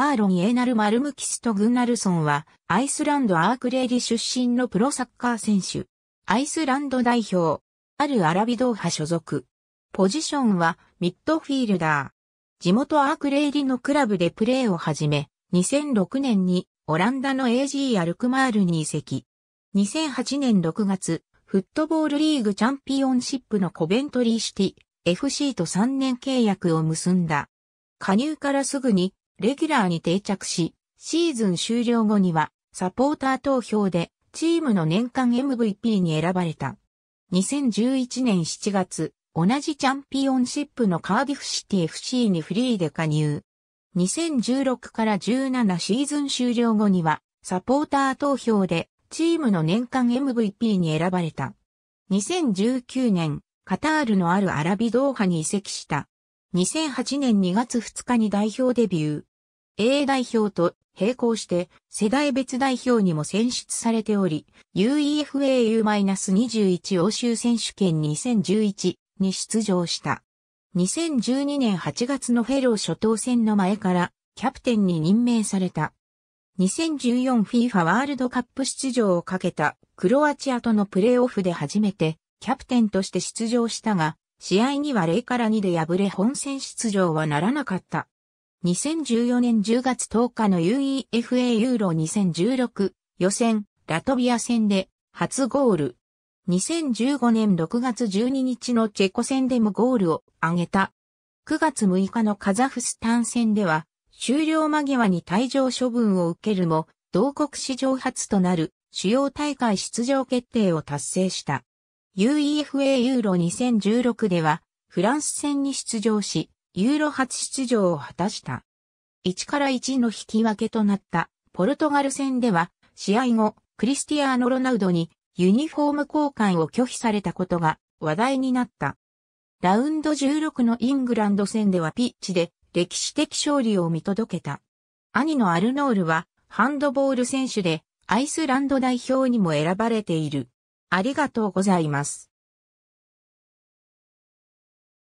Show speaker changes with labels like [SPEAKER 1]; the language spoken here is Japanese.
[SPEAKER 1] アーロン・エーナル・マルムキスト・グンナルソンは、アイスランド・アークレイリ出身のプロサッカー選手。アイスランド代表。あるアラビドーハ所属。ポジションは、ミッドフィールダー。地元アークレイリのクラブでプレーを始め、2006年に、オランダの AG アルクマールに移籍。2008年6月、フットボールリーグチャンピオンシップのコベントリーシティ、FC と3年契約を結んだ。加入からすぐにレギュラーに定着し、シーズン終了後にはサポーター投票でチームの年間 MVP に選ばれた。2011年7月、同じチャンピオンシップのカーディフシティ FC にフリーで加入。2016から17シーズン終了後にはサポーター投票でチームの年間 MVP に選ばれた。2019年、カタールのあるアラビドーハに移籍した。2008年2月2日に代表デビュー。A 代表と並行して世代別代表にも選出されており、UEFAU-21 欧州選手権2011に出場した。2012年8月のフェロー初等戦の前からキャプテンに任命された。2014FIFA ワールドカップ出場をかけたクロアチアとのプレーオフで初めてキャプテンとして出場したが、試合には0から2で敗れ本戦出場はならなかった。2014年10月10日の UEFA ユーロ2016予選ラトビア戦で初ゴール。2015年6月12日のチェコ戦でもゴールを挙げた。9月6日のカザフスタン戦では終了間際に退場処分を受けるも同国史上初となる主要大会出場決定を達成した。UEFA ユーロ2016ではフランス戦に出場し、ユーロ初出場を果たした。1から1の引き分けとなったポルトガル戦では、試合後、クリスティアーノ・ロナウドにユニフォーム交換を拒否されたことが話題になった。ラウンド16のイングランド戦ではピッチで歴史的勝利を見届けた。兄のアルノールはハンドボール選手でアイスランド代表にも選ばれている。ありがとうございます。